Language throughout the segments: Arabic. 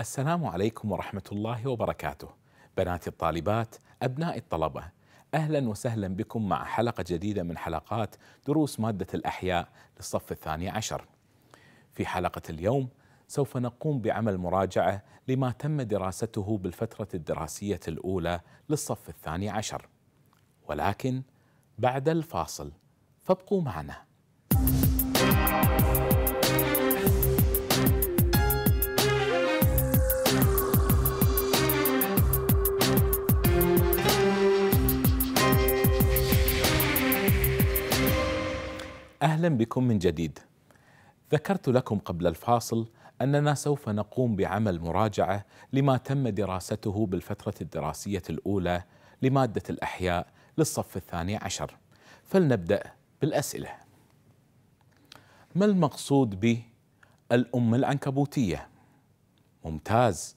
السلام عليكم ورحمة الله وبركاته بنات الطالبات أبناء الطلبة أهلا وسهلا بكم مع حلقة جديدة من حلقات دروس مادة الأحياء للصف الثاني عشر في حلقة اليوم سوف نقوم بعمل مراجعة لما تم دراسته بالفترة الدراسية الأولى للصف الثاني عشر ولكن بعد الفاصل فابقوا معنا اهلا بكم من جديد ذكرت لكم قبل الفاصل أننا سوف نقوم بعمل مراجعة لما تم دراسته بالفترة الدراسية الأولى لمادة الأحياء للصف الثاني عشر فلنبدأ بالأسئلة ما المقصود ب الأم العنكبوتية؟ ممتاز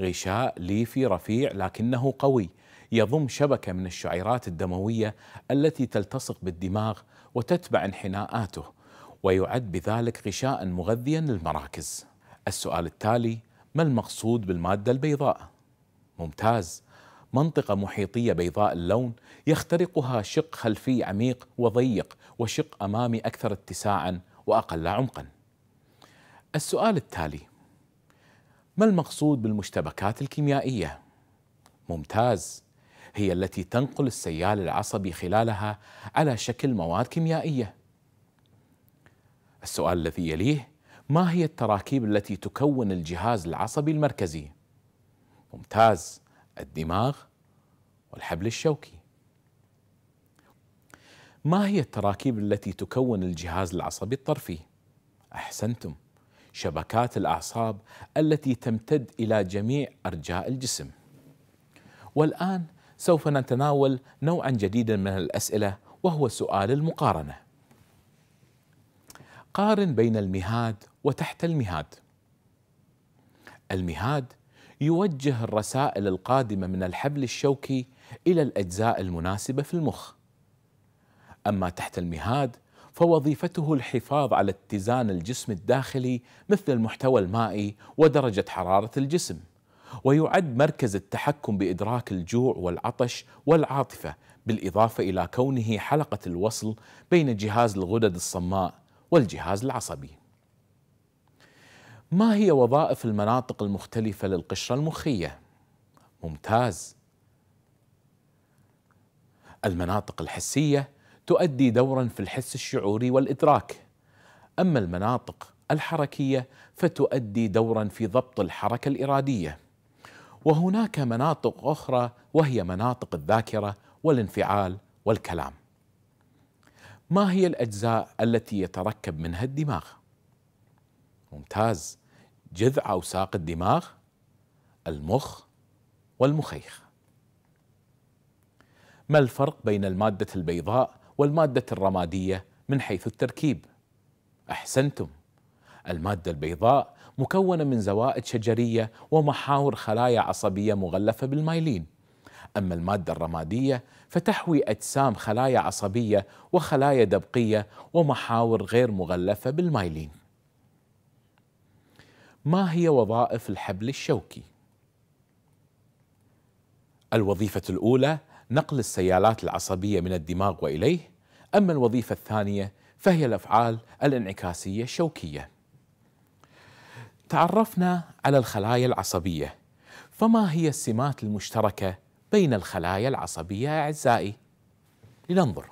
غشاء ليفي رفيع لكنه قوي يضم شبكة من الشعيرات الدموية التي تلتصق بالدماغ وتتبع انحناءاته ويعد بذلك غشاء مغذيا للمراكز السؤال التالي ما المقصود بالمادة البيضاء؟ ممتاز منطقة محيطية بيضاء اللون يخترقها شق خلفي عميق وضيق وشق أمامي أكثر اتساعا وأقل عمقا السؤال التالي ما المقصود بالمشتبكات الكيميائية؟ ممتاز هي التي تنقل السيال العصبي خلالها على شكل مواد كيميائيه السؤال الذي يليه ما هي التراكيب التي تكون الجهاز العصبي المركزي؟ ممتاز الدماغ والحبل الشوكي. ما هي التراكيب التي تكون الجهاز العصبي الطرفي؟ احسنتم شبكات الاعصاب التي تمتد الى جميع ارجاء الجسم. والان سوف نتناول نوعا جديدا من الاسئله وهو سؤال المقارنه. قارن بين المهاد وتحت المهاد المهاد يوجه الرسائل القادمة من الحبل الشوكي إلى الأجزاء المناسبة في المخ أما تحت المهاد فوظيفته الحفاظ على اتزان الجسم الداخلي مثل المحتوى المائي ودرجة حرارة الجسم ويعد مركز التحكم بإدراك الجوع والعطش والعاطفة بالإضافة إلى كونه حلقة الوصل بين جهاز الغدد الصماء والجهاز العصبي. ما هي وظائف المناطق المختلفة للقشرة المخية؟ ممتاز. المناطق الحسية تؤدي دورا في الحس الشعوري والإدراك. أما المناطق الحركية فتؤدي دورا في ضبط الحركة الإرادية. وهناك مناطق أخرى وهي مناطق الذاكرة والانفعال والكلام. ما هي الأجزاء التي يتركب منها الدماغ؟ ممتاز جذع أو ساق الدماغ المخ والمخيخ ما الفرق بين المادة البيضاء والمادة الرمادية من حيث التركيب؟ أحسنتم المادة البيضاء مكونة من زوائد شجرية ومحاور خلايا عصبية مغلفة بالمايلين أما المادة الرمادية فتحوي أجسام خلايا عصبية وخلايا دبقية ومحاور غير مغلفة بالمايلين ما هي وظائف الحبل الشوكي؟ الوظيفة الأولى نقل السيالات العصبية من الدماغ وإليه أما الوظيفة الثانية فهي الأفعال الانعكاسية الشوكية تعرفنا على الخلايا العصبية فما هي السمات المشتركة بين الخلايا العصبية أعزائي لننظر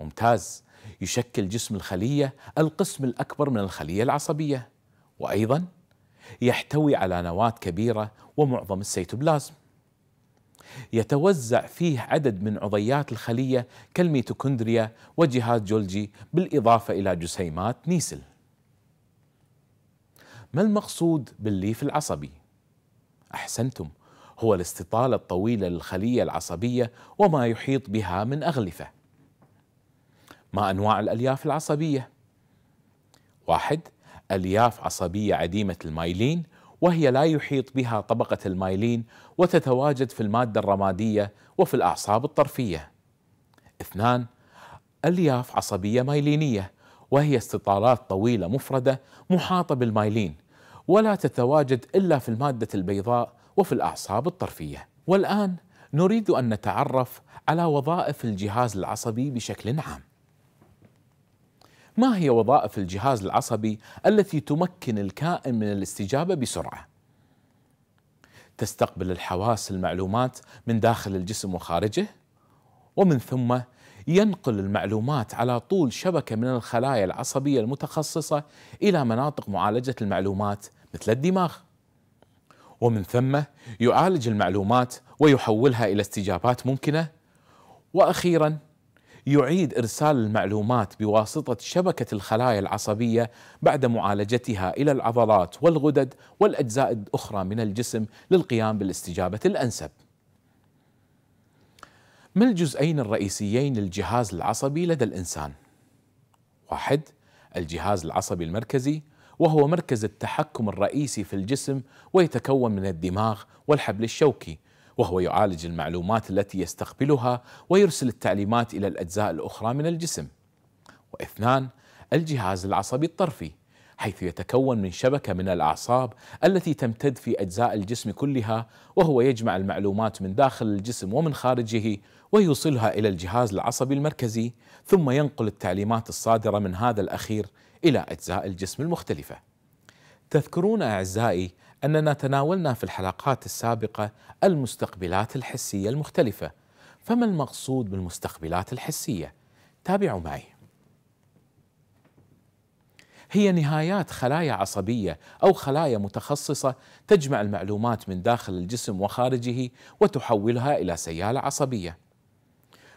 ممتاز يشكل جسم الخلية القسم الأكبر من الخلية العصبية وأيضا يحتوي على نواة كبيرة ومعظم السيتوبلازم يتوزع فيه عدد من عضيات الخلية كالميتوكوندريا وجهاز جولجي بالإضافة إلى جسيمات نيسل ما المقصود بالليف العصبي؟ أحسنتم هو الاستطالة الطويلة للخلية العصبية وما يحيط بها من أغلفة ما أنواع الألياف العصبية؟ واحد ألياف عصبية عديمة المايلين وهي لا يحيط بها طبقة المايلين وتتواجد في المادة الرمادية وفي الأعصاب الطرفية اثنان ألياف عصبية مايلينية وهي استطالات طويلة مفردة محاطة بالمايلين ولا تتواجد إلا في المادة البيضاء وفي الأعصاب الطرفية والآن نريد أن نتعرف على وظائف الجهاز العصبي بشكل عام ما هي وظائف الجهاز العصبي التي تمكن الكائن من الاستجابة بسرعة؟ تستقبل الحواس المعلومات من داخل الجسم وخارجه ومن ثم ينقل المعلومات على طول شبكة من الخلايا العصبية المتخصصة إلى مناطق معالجة المعلومات مثل الدماغ ومن ثم يعالج المعلومات ويحولها الى استجابات ممكنه واخيرا يعيد ارسال المعلومات بواسطه شبكه الخلايا العصبيه بعد معالجتها الى العضلات والغدد والاجزاء الاخرى من الجسم للقيام بالاستجابه الانسب. ما الجزئين الرئيسيين للجهاز العصبي لدى الانسان؟ واحد الجهاز العصبي المركزي وهو مركز التحكم الرئيسي في الجسم ويتكون من الدماغ والحبل الشوكي وهو يعالج المعلومات التي يستقبلها ويرسل التعليمات إلى الأجزاء الأخرى من الجسم واثنان الجهاز العصبي الطرفي حيث يتكون من شبكة من الأعصاب التي تمتد في أجزاء الجسم كلها وهو يجمع المعلومات من داخل الجسم ومن خارجه ويوصلها إلى الجهاز العصبي المركزي ثم ينقل التعليمات الصادرة من هذا الأخير إلى أجزاء الجسم المختلفة. تذكرون أعزائي أننا تناولنا في الحلقات السابقة المستقبلات الحسية المختلفة، فما المقصود بالمستقبلات الحسية؟ تابعوا معي. هي نهايات خلايا عصبية أو خلايا متخصصة تجمع المعلومات من داخل الجسم وخارجه وتحولها إلى سيالة عصبية.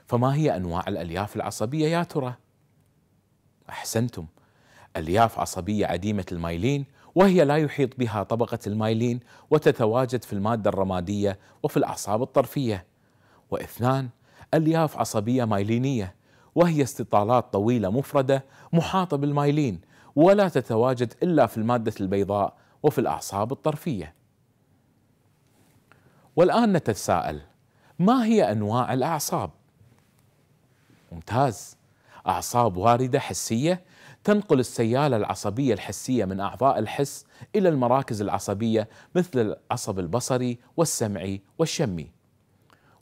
فما هي أنواع الألياف العصبية يا ترى؟ أحسنتم ألياف عصبية عديمة المايلين وهي لا يحيط بها طبقة المايلين وتتواجد في المادة الرمادية وفي الأعصاب الطرفية واثنان ألياف عصبية مايلينية وهي استطالات طويلة مفردة محاطة بالمايلين ولا تتواجد إلا في المادة البيضاء وفي الأعصاب الطرفية والآن نتساءل ما هي أنواع الأعصاب؟ ممتاز أعصاب واردة حسية تنقل السيالة العصبية الحسية من أعضاء الحس إلى المراكز العصبية مثل العصب البصري والسمعي والشمي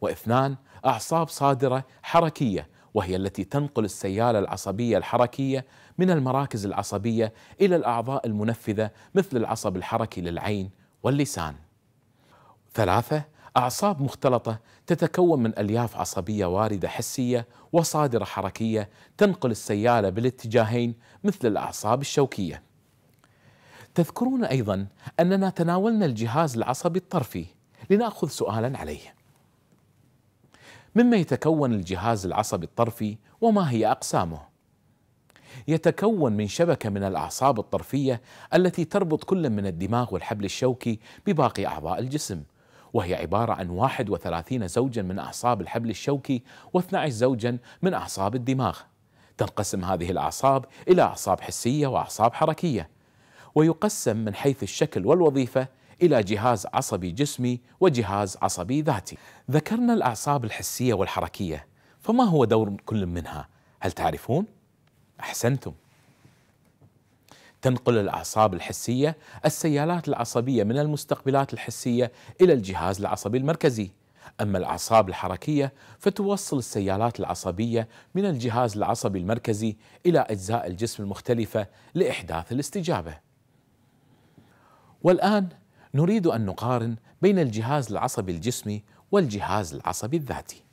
واثنان أعصاب صادرة حركية وهي التي تنقل السيالة العصبية الحركية من المراكز العصبية إلى الأعضاء المنفذة مثل العصب الحركي للعين واللسان ثلاثة أعصاب مختلطة تتكون من ألياف عصبية واردة حسية وصادرة حركية تنقل السيالة بالاتجاهين مثل الأعصاب الشوكية. تذكرون أيضا أننا تناولنا الجهاز العصبي الطرفي لنأخذ سؤالا عليه. مما يتكون الجهاز العصبي الطرفي وما هي أقسامه؟ يتكون من شبكة من الأعصاب الطرفية التي تربط كل من الدماغ والحبل الشوكي بباقي أعضاء الجسم وهي عبارة عن 31 زوجا من أعصاب الحبل الشوكي و12 زوجا من أعصاب الدماغ تنقسم هذه الأعصاب إلى أعصاب حسية وأعصاب حركية ويقسم من حيث الشكل والوظيفة إلى جهاز عصبي جسمي وجهاز عصبي ذاتي ذكرنا الأعصاب الحسية والحركية فما هو دور كل منها؟ هل تعرفون؟ أحسنتم تنقل الأعصاب الحسية السيالات العصبية من المستقبلات الحسية إلى الجهاز العصبي المركزي أما الأعصاب الحركية فتوصل السيالات العصبية من الجهاز العصبي المركزي إلى أجزاء الجسم المختلفة لإحداث الاستجابة والآن نريد أن نقارن بين الجهاز العصبي الجسمي والجهاز العصبي الذاتي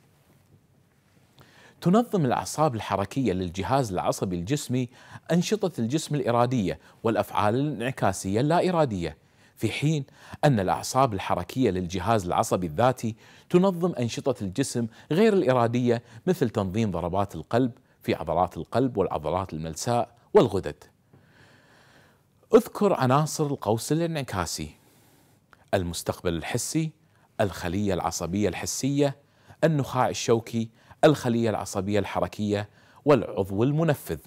تنظم الأعصاب الحركية للجهاز العصبي الجسمي أنشطة الجسم الإرادية والأفعال الانعكاسية اللا إرادية في حين أن الأعصاب الحركية للجهاز العصبي الذاتي تنظم أنشطة الجسم غير الإرادية مثل تنظيم ضربات القلب في عضلات القلب والعضلات الملساء والغدد اذكر عناصر القوس الانعكاسي المستقبل الحسي الخلية العصبية الحسية النخاع الشوكي الخلية العصبية الحركية والعضو المنفذ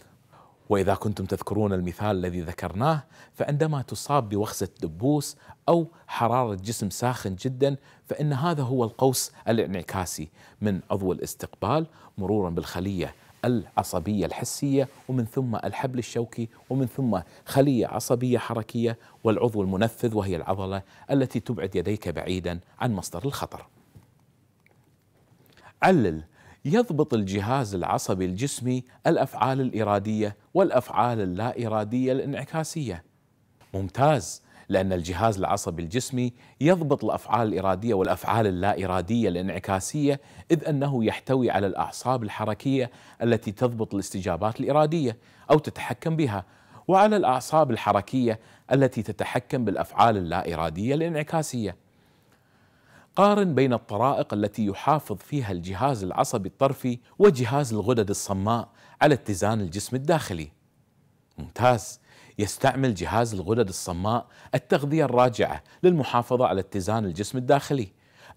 وإذا كنتم تذكرون المثال الذي ذكرناه فعندما تصاب بوخزة دبوس أو حرارة جسم ساخن جدا فإن هذا هو القوس الانعكاسي من عضو الاستقبال مرورا بالخلية العصبية الحسية ومن ثم الحبل الشوكي ومن ثم خلية عصبية حركية والعضو المنفذ وهي العضلة التي تبعد يديك بعيدا عن مصدر الخطر. علل يضبط الجهاز العصبي الجسمي الافعال الاراديه والافعال اللا اراديه الانعكاسيه. ممتاز لان الجهاز العصبي الجسمي يضبط الافعال الاراديه والافعال اللا اراديه الانعكاسيه اذ انه يحتوي على الاعصاب الحركيه التي تضبط الاستجابات الاراديه او تتحكم بها وعلى الاعصاب الحركيه التي تتحكم بالافعال اللا اراديه الانعكاسيه. قارن بين الطرائق التي يحافظ فيها الجهاز العصبي الطرفي وجهاز الغدد الصماء على اتزان الجسم الداخلي. ممتاز يستعمل جهاز الغدد الصماء التغذية الراجعة للمحافظة على اتزان الجسم الداخلي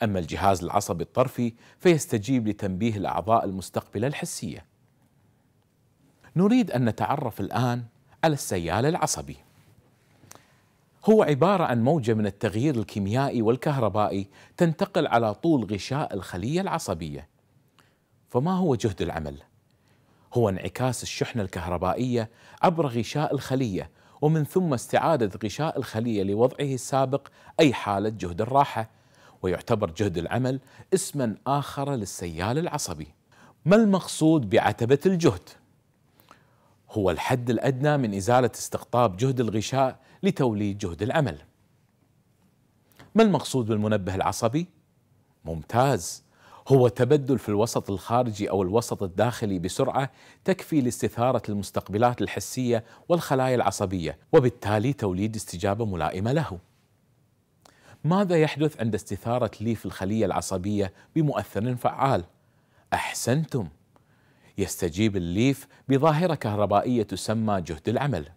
أما الجهاز العصبي الطرفي فيستجيب لتنبيه الأعضاء المستقبلة الحسية نريد أن نتعرف الآن على السيال العصبي هو عبارة عن موجة من التغيير الكيميائي والكهربائي تنتقل على طول غشاء الخلية العصبية. فما هو جهد العمل؟ هو انعكاس الشحنة الكهربائية عبر غشاء الخلية ومن ثم استعادة غشاء الخلية لوضعه السابق أي حالة جهد الراحة ويعتبر جهد العمل اسما آخر للسيال العصبي. ما المقصود بعتبة الجهد؟ هو الحد الأدنى من إزالة استقطاب جهد الغشاء لتوليد جهد العمل ما المقصود بالمنبه العصبي؟ ممتاز هو تبدل في الوسط الخارجي او الوسط الداخلي بسرعه تكفي لاستثاره المستقبلات الحسيه والخلايا العصبيه وبالتالي توليد استجابه ملائمه له. ماذا يحدث عند استثاره ليف الخليه العصبيه بمؤثر فعال؟ احسنتم يستجيب الليف بظاهره كهربائيه تسمى جهد العمل.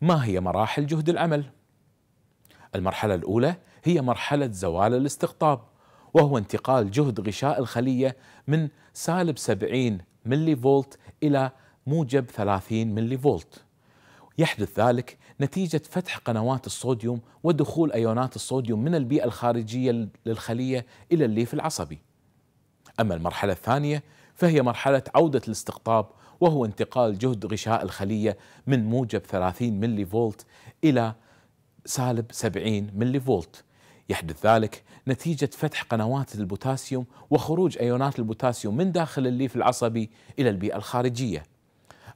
ما هي مراحل جهد العمل؟ المرحلة الأولى هي مرحلة زوال الاستقطاب وهو انتقال جهد غشاء الخلية من سالب 70 ملي فولت إلى موجب 30 ملي فولت يحدث ذلك نتيجة فتح قنوات الصوديوم ودخول أيونات الصوديوم من البيئة الخارجية للخلية إلى الليف العصبي أما المرحلة الثانية فهي مرحلة عودة الاستقطاب وهو انتقال جهد غشاء الخلية من موجب 30 ملي فولت إلى سالب 70 ملي فولت يحدث ذلك نتيجة فتح قنوات البوتاسيوم وخروج أيونات البوتاسيوم من داخل الليف العصبي إلى البيئة الخارجية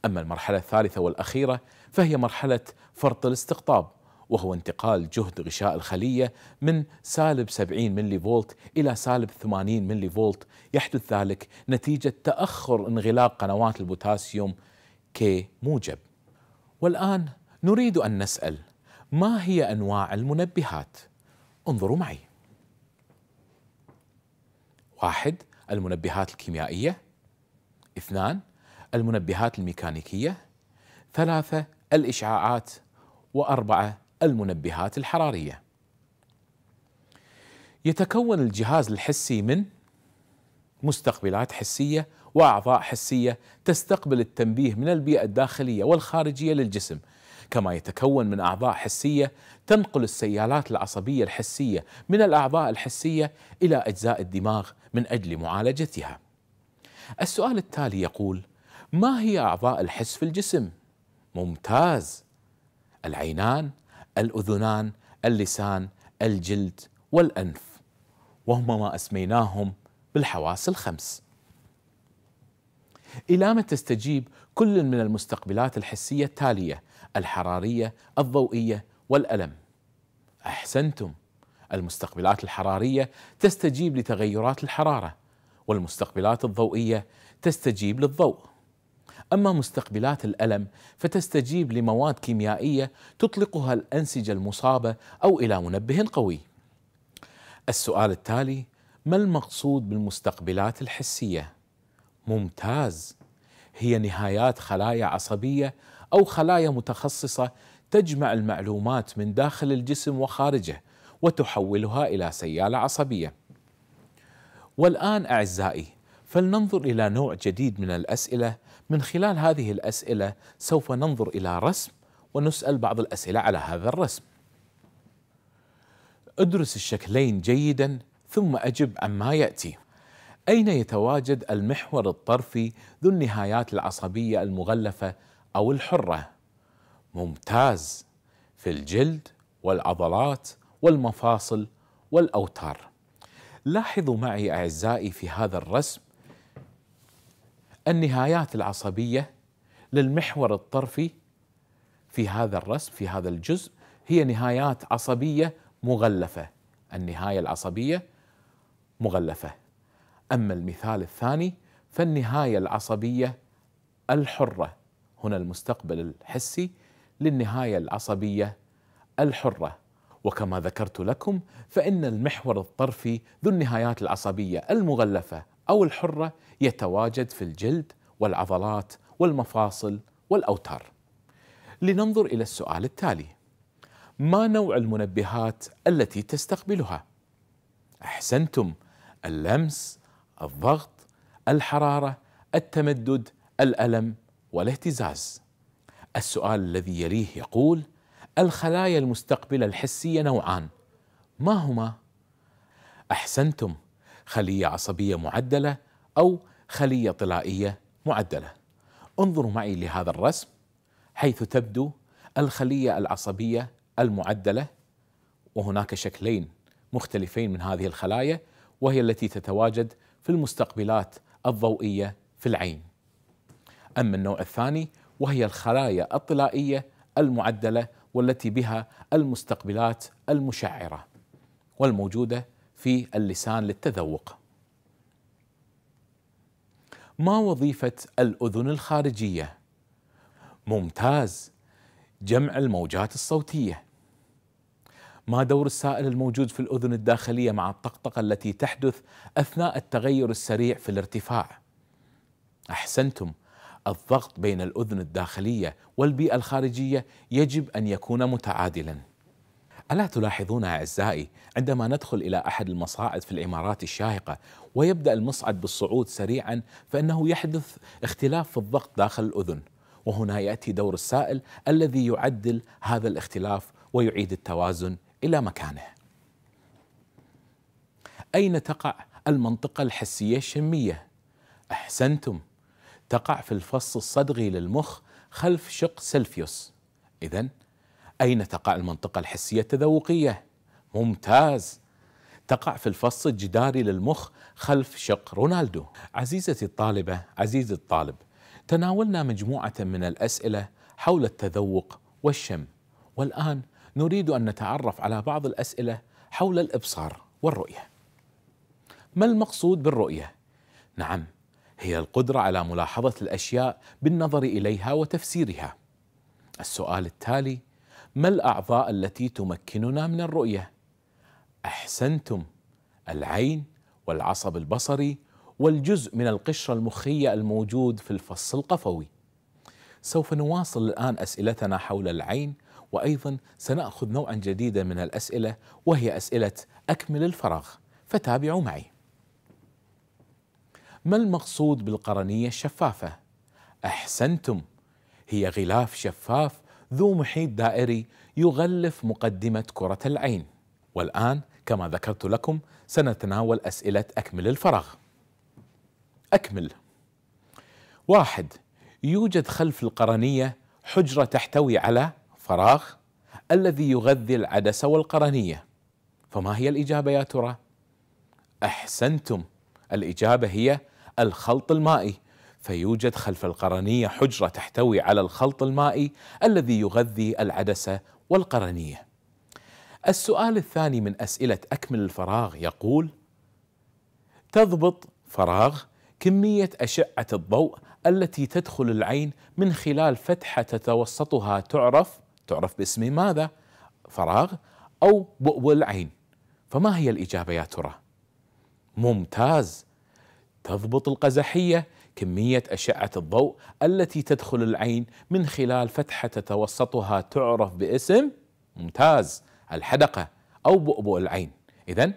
أما المرحلة الثالثة والأخيرة فهي مرحلة فرط الاستقطاب وهو انتقال جهد غشاء الخلية من سالب 70 ملي فولت إلى سالب 80 ملي فولت يحدث ذلك نتيجة تأخر انغلاق قنوات البوتاسيوم كموجب والآن نريد أن نسأل ما هي أنواع المنبهات؟ انظروا معي واحد المنبهات الكيميائية اثنان المنبهات الميكانيكية ثلاثة الإشعاعات وأربعة المنبهات الحرارية. يتكون الجهاز الحسي من مستقبلات حسية وأعضاء حسية تستقبل التنبيه من البيئة الداخلية والخارجية للجسم، كما يتكون من أعضاء حسية تنقل السيالات العصبية الحسية من الأعضاء الحسية إلى أجزاء الدماغ من أجل معالجتها. السؤال التالي يقول: ما هي أعضاء الحس في الجسم؟ ممتاز العينان الأذنان اللسان الجلد والأنف وهما ما أسميناهم بالحواس الخمس إلى ما تستجيب كل من المستقبلات الحسية التالية الحرارية الضوئية والألم أحسنتم المستقبلات الحرارية تستجيب لتغيرات الحرارة والمستقبلات الضوئية تستجيب للضوء أما مستقبلات الألم فتستجيب لمواد كيميائية تطلقها الأنسجة المصابة أو إلى منبه قوي. السؤال التالي: ما المقصود بالمستقبلات الحسية؟ ممتاز، هي نهايات خلايا عصبية أو خلايا متخصصة تجمع المعلومات من داخل الجسم وخارجه وتحولها إلى سيالة عصبية. والآن أعزائي فلننظر الى نوع جديد من الاسئله من خلال هذه الاسئله سوف ننظر الى رسم ونسال بعض الاسئله على هذا الرسم ادرس الشكلين جيدا ثم اجب عما ياتي اين يتواجد المحور الطرفي ذو النهايات العصبيه المغلفه او الحره ممتاز في الجلد والعضلات والمفاصل والاوتار لاحظوا معي اعزائي في هذا الرسم النهايات العصبيه للمحور الطرفي في هذا الرسم في هذا الجزء هي نهايات عصبيه مغلفه النهايه العصبيه مغلفه اما المثال الثاني فالنهايه العصبيه الحره هنا المستقبل الحسي للنهايه العصبيه الحره وكما ذكرت لكم فان المحور الطرفي ذو النهايات العصبيه المغلفه أو الحرة يتواجد في الجلد والعضلات والمفاصل والأوتار لننظر إلى السؤال التالي ما نوع المنبهات التي تستقبلها؟ أحسنتم اللمس، الضغط، الحرارة، التمدد، الألم والاهتزاز. السؤال الذي يليه يقول: الخلايا المستقبلة الحسية نوعان، ما هما؟ أحسنتم خلية عصبية معدلة أو خلية طلائية معدلة انظروا معي لهذا الرسم حيث تبدو الخلية العصبية المعدلة وهناك شكلين مختلفين من هذه الخلايا وهي التي تتواجد في المستقبلات الضوئية في العين أما النوع الثاني وهي الخلايا الطلائية المعدلة والتي بها المستقبلات المشعرة والموجودة في اللسان للتذوق ما وظيفة الأذن الخارجية؟ ممتاز جمع الموجات الصوتية ما دور السائل الموجود في الأذن الداخلية مع الطقطقة التي تحدث أثناء التغير السريع في الارتفاع؟ أحسنتم الضغط بين الأذن الداخلية والبيئة الخارجية يجب أن يكون متعادلاً ألا تلاحظون أعزائي عندما ندخل إلى أحد المصاعد في الإمارات الشاهقة ويبدأ المصعد بالصعود سريعا فإنه يحدث اختلاف في الضغط داخل الأذن وهنا يأتي دور السائل الذي يعدل هذا الاختلاف ويعيد التوازن إلى مكانه أين تقع المنطقة الحسية الشمية؟ أحسنتم تقع في الفص الصدغي للمخ خلف شق سلفيوس إذا أين تقع المنطقة الحسية التذوقية؟ ممتاز تقع في الفص الجداري للمخ خلف شق رونالدو عزيزتي الطالبة عزيزي الطالب تناولنا مجموعة من الأسئلة حول التذوق والشم والآن نريد أن نتعرف على بعض الأسئلة حول الإبصار والرؤية ما المقصود بالرؤية؟ نعم هي القدرة على ملاحظة الأشياء بالنظر إليها وتفسيرها السؤال التالي ما الأعضاء التي تمكننا من الرؤية؟ أحسنتم العين والعصب البصري والجزء من القشرة المخية الموجود في الفص القفوي سوف نواصل الآن أسئلتنا حول العين وأيضا سنأخذ نوعا جديدا من الأسئلة وهي أسئلة أكمل الفراغ فتابعوا معي ما المقصود بالقرنية الشفافة؟ أحسنتم هي غلاف شفاف ذو محيط دائري يغلف مقدمة كرة العين والآن كما ذكرت لكم سنتناول أسئلة أكمل الفراغ أكمل واحد يوجد خلف القرنية حجرة تحتوي على فراغ الذي يغذي العدسة والقرنية فما هي الإجابة يا ترى؟ أحسنتم الإجابة هي الخلط المائي فيوجد خلف القرنية حجرة تحتوي على الخلط المائي الذي يغذي العدسة والقرنية. السؤال الثاني من أسئلة أكمل الفراغ يقول: تضبط فراغ كمية أشعة الضوء التي تدخل العين من خلال فتحة تتوسطها تعرف تعرف باسم ماذا؟ فراغ أو بؤبؤ العين. فما هي الإجابة يا ترى؟ ممتاز تضبط القزحية كمية أشعة الضوء التي تدخل العين من خلال فتحة تتوسطها تعرف باسم ممتاز الحدقة أو بؤبؤ العين إذا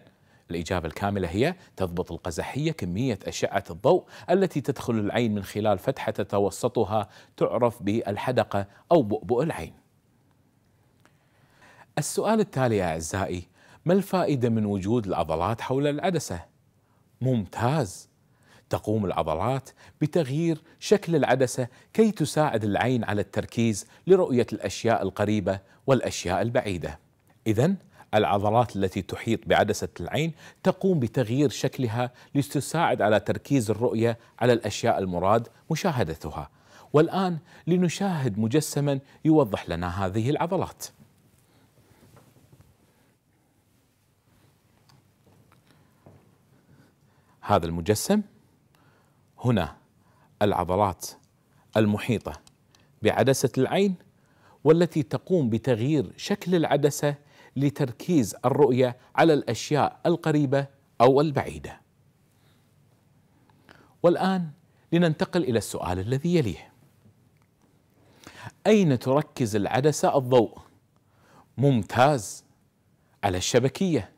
الإجابة الكاملة هي تضبط القزحية كمية أشعة الضوء التي تدخل العين من خلال فتحة تتوسطها تعرف بالحدقة أو بؤبؤ العين السؤال التالي يا أعزائي ما الفائدة من وجود العضلات حول العدسة؟ ممتاز تقوم العضلات بتغيير شكل العدسة كي تساعد العين على التركيز لرؤية الأشياء القريبة والأشياء البعيدة إذا العضلات التي تحيط بعدسة العين تقوم بتغيير شكلها لتساعد على تركيز الرؤية على الأشياء المراد مشاهدتها والآن لنشاهد مجسما يوضح لنا هذه العضلات هذا المجسم هنا العضلات المحيطه بعدسه العين والتي تقوم بتغيير شكل العدسه لتركيز الرؤيه على الاشياء القريبه او البعيده. والان لننتقل الى السؤال الذي يليه. اين تركز العدسه الضوء؟ ممتاز على الشبكيه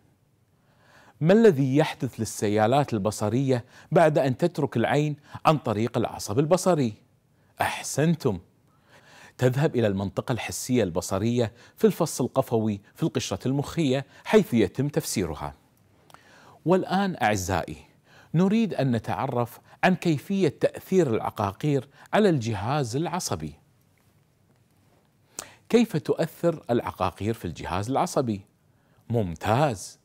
ما الذي يحدث للسيالات البصرية بعد أن تترك العين عن طريق العصب البصري؟ أحسنتم تذهب إلى المنطقة الحسية البصرية في الفص القفوي في القشرة المخية حيث يتم تفسيرها والآن أعزائي نريد أن نتعرف عن كيفية تأثير العقاقير على الجهاز العصبي كيف تؤثر العقاقير في الجهاز العصبي؟ ممتاز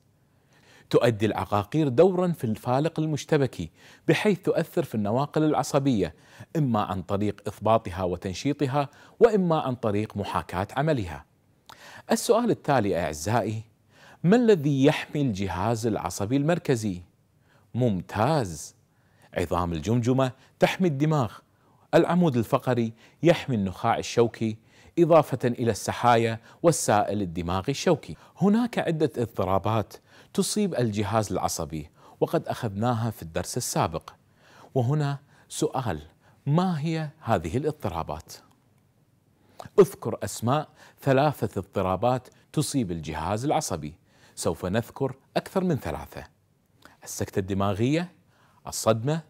تؤدي العقاقير دورا في الفالق المشتبكي بحيث تؤثر في النواقل العصبيه اما عن طريق اثباطها وتنشيطها واما عن طريق محاكاه عملها. السؤال التالي اعزائي ما الذي يحمي الجهاز العصبي المركزي؟ ممتاز عظام الجمجمه تحمي الدماغ العمود الفقري يحمي النخاع الشوكي إضافة إلى السحايا والسائل الدماغي الشوكي. هناك عدة اضطرابات تصيب الجهاز العصبي وقد اخذناها في الدرس السابق وهنا سؤال ما هي هذه الاضطرابات اذكر اسماء ثلاثه اضطرابات تصيب الجهاز العصبي سوف نذكر اكثر من ثلاثه السكته الدماغيه الصدمه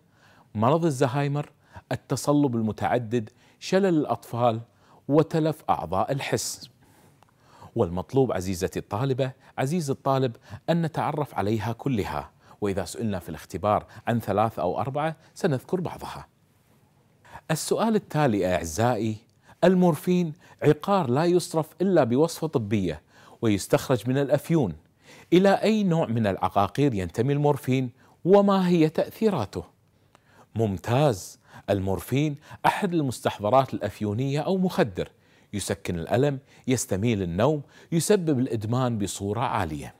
مرض الزهايمر التصلب المتعدد شلل الاطفال وتلف اعضاء الحس والمطلوب عزيزتي الطالبة عزيز الطالب أن نتعرف عليها كلها وإذا سئلنا في الاختبار عن ثلاث أو أربعة سنذكر بعضها السؤال التالي أعزائي المورفين عقار لا يصرف إلا بوصفة طبية ويستخرج من الأفيون إلى أي نوع من العقاقير ينتمي المورفين وما هي تأثيراته ممتاز المورفين أحد المستحضرات الأفيونية أو مخدر يسكن الألم يستميل النوم يسبب الإدمان بصورة عالية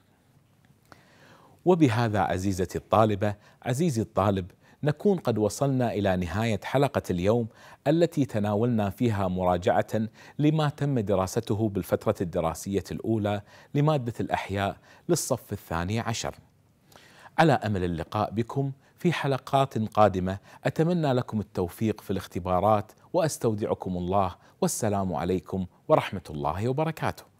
وبهذا عزيزتي الطالبة عزيزي الطالب نكون قد وصلنا إلى نهاية حلقة اليوم التي تناولنا فيها مراجعة لما تم دراسته بالفترة الدراسية الأولى لمادة الأحياء للصف الثاني عشر على أمل اللقاء بكم في حلقات قادمه اتمنى لكم التوفيق في الاختبارات واستودعكم الله والسلام عليكم ورحمه الله وبركاته